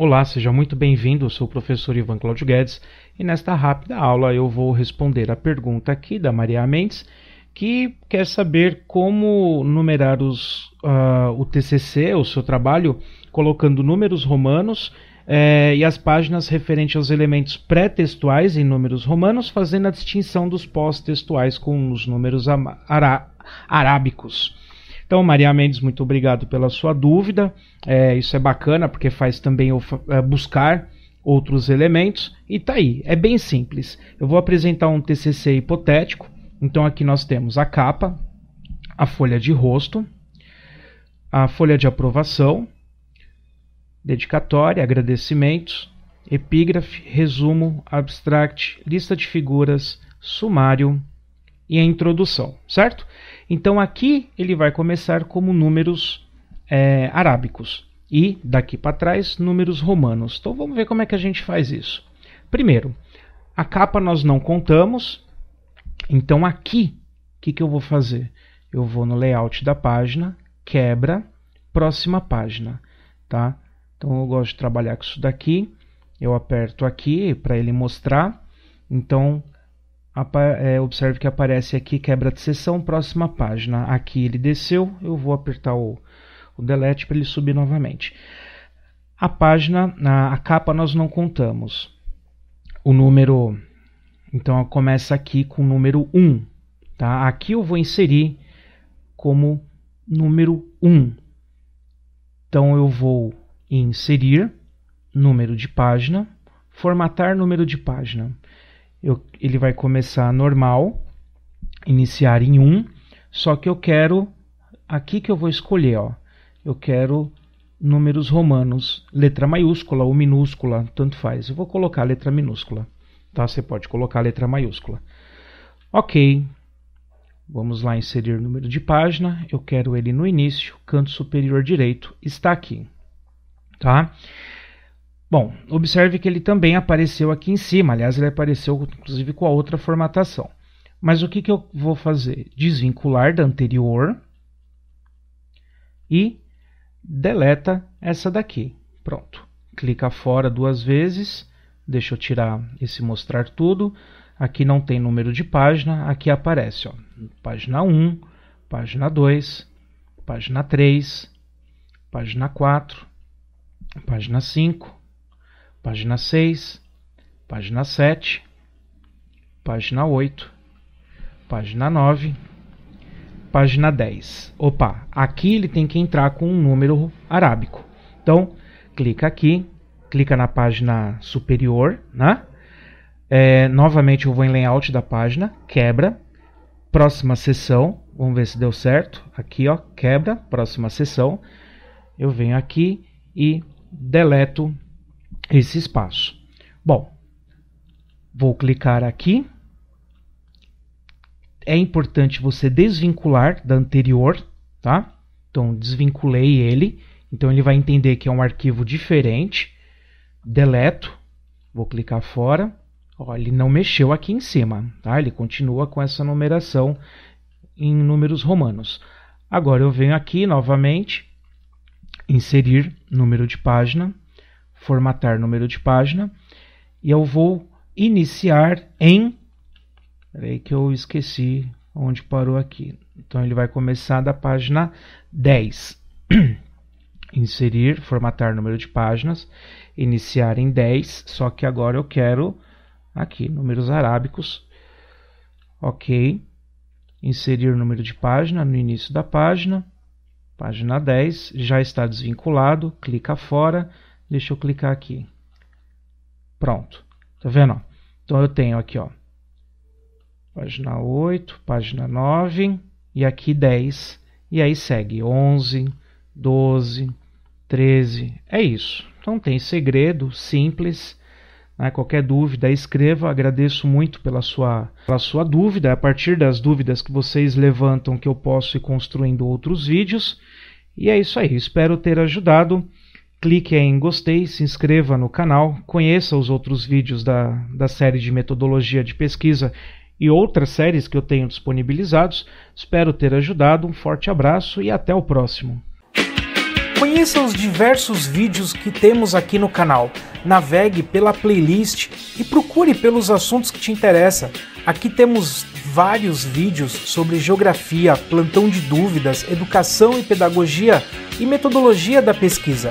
Olá, seja muito bem-vindo. Eu sou o professor Ivan Claudio Guedes e nesta rápida aula eu vou responder a pergunta aqui da Maria Mendes que quer saber como numerar os, uh, o TCC, o seu trabalho, colocando números romanos eh, e as páginas referentes aos elementos pré-textuais em números romanos, fazendo a distinção dos pós-textuais com os números ará arábicos. Então, Maria Mendes, muito obrigado pela sua dúvida. É, isso é bacana porque faz também eu é, buscar outros elementos. E tá aí, é bem simples. Eu vou apresentar um TCC hipotético. Então, aqui nós temos a capa, a folha de rosto, a folha de aprovação, dedicatória, agradecimentos, epígrafe, resumo, abstract, lista de figuras, sumário e a introdução, certo? Então aqui ele vai começar como números é, arábicos e daqui para trás números romanos. Então vamos ver como é que a gente faz isso. Primeiro, a capa nós não contamos, então aqui o que, que eu vou fazer? Eu vou no layout da página, quebra, próxima página, tá? Então eu gosto de trabalhar com isso daqui, eu aperto aqui para ele mostrar. Então é, observe que aparece aqui quebra de sessão, próxima página. Aqui ele desceu, eu vou apertar o, o delete para ele subir novamente. A página, a, a capa nós não contamos. O número, então começa aqui com o número 1. Tá? Aqui eu vou inserir como número 1. Então eu vou inserir número de página, formatar número de página eu, ele vai começar normal, iniciar em 1, só que eu quero, aqui que eu vou escolher, ó, eu quero números romanos, letra maiúscula ou minúscula, tanto faz. Eu vou colocar letra minúscula, tá? Você pode colocar letra maiúscula. Ok, vamos lá inserir número de página, eu quero ele no início, canto superior direito, está aqui, tá? Tá? Bom, observe que ele também apareceu aqui em cima, aliás ele apareceu inclusive com a outra formatação. Mas o que, que eu vou fazer? Desvincular da anterior e deleta essa daqui. Pronto. Clica fora duas vezes, deixa eu tirar esse mostrar tudo. Aqui não tem número de página, aqui aparece, ó, página 1, página 2, página 3, página 4, página 5, página 6, página 7, página 8, página 9, página 10. Opa, aqui ele tem que entrar com um número arábico. Então, clica aqui, clica na página superior, né? É, novamente eu vou em layout da página, quebra, próxima sessão, vamos ver se deu certo. Aqui, ó, quebra, próxima sessão. Eu venho aqui e deleto esse espaço. Bom, vou clicar aqui. É importante você desvincular da anterior, tá? Então, desvinculei ele. Então, ele vai entender que é um arquivo diferente. Deleto. Vou clicar fora. Ó, ele não mexeu aqui em cima, tá? Ele continua com essa numeração em números romanos. Agora, eu venho aqui novamente. Inserir número de página formatar número de página e eu vou iniciar em peraí que eu esqueci onde parou aqui então ele vai começar da página 10 inserir formatar número de páginas iniciar em 10 só que agora eu quero aqui números arábicos ok inserir número de página no início da página página 10 já está desvinculado clica fora Deixa eu clicar aqui. Pronto. Tá vendo? Então eu tenho aqui, ó. Página 8, página 9 e aqui 10. E aí segue 11, 12, 13. É isso. Então tem segredo, simples. Né? Qualquer dúvida, escreva. Agradeço muito pela sua, pela sua dúvida. É a partir das dúvidas que vocês levantam, que eu posso ir construindo outros vídeos. E é isso aí. Espero ter ajudado clique em gostei, se inscreva no canal, conheça os outros vídeos da, da série de metodologia de pesquisa e outras séries que eu tenho disponibilizados. Espero ter ajudado, um forte abraço e até o próximo. Conheça os diversos vídeos que temos aqui no canal. Navegue pela playlist e procure pelos assuntos que te interessam. Aqui temos vários vídeos sobre geografia, plantão de dúvidas, educação e pedagogia e metodologia da pesquisa.